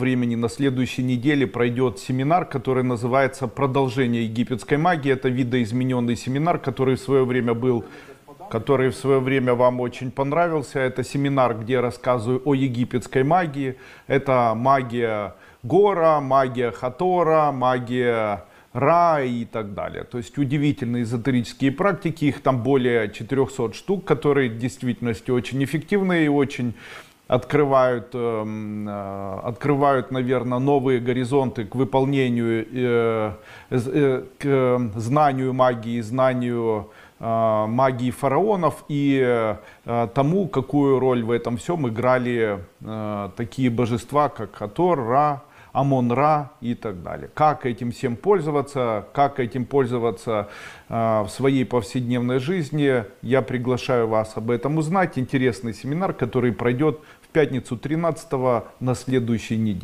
времени на следующей неделе пройдет семинар, который называется «Продолжение египетской магии». Это видоизмененный семинар, который в свое время был который в свое время вам очень понравился. Это семинар, где я рассказываю о египетской магии. Это магия Гора, магия Хатора, магия Ра и так далее. То есть удивительные эзотерические практики, их там более 400 штук, которые в действительности очень эффективные и очень открывают, э, э, открывают, наверное, новые горизонты к выполнению, э, к знанию магии, знанию магии фараонов и тому, какую роль в этом всем играли такие божества, как Хатор, Ра, Амон-Ра и так далее. Как этим всем пользоваться, как этим пользоваться а, в своей повседневной жизни, я приглашаю вас об этом узнать. Интересный семинар, который пройдет в пятницу 13 на следующей неделе.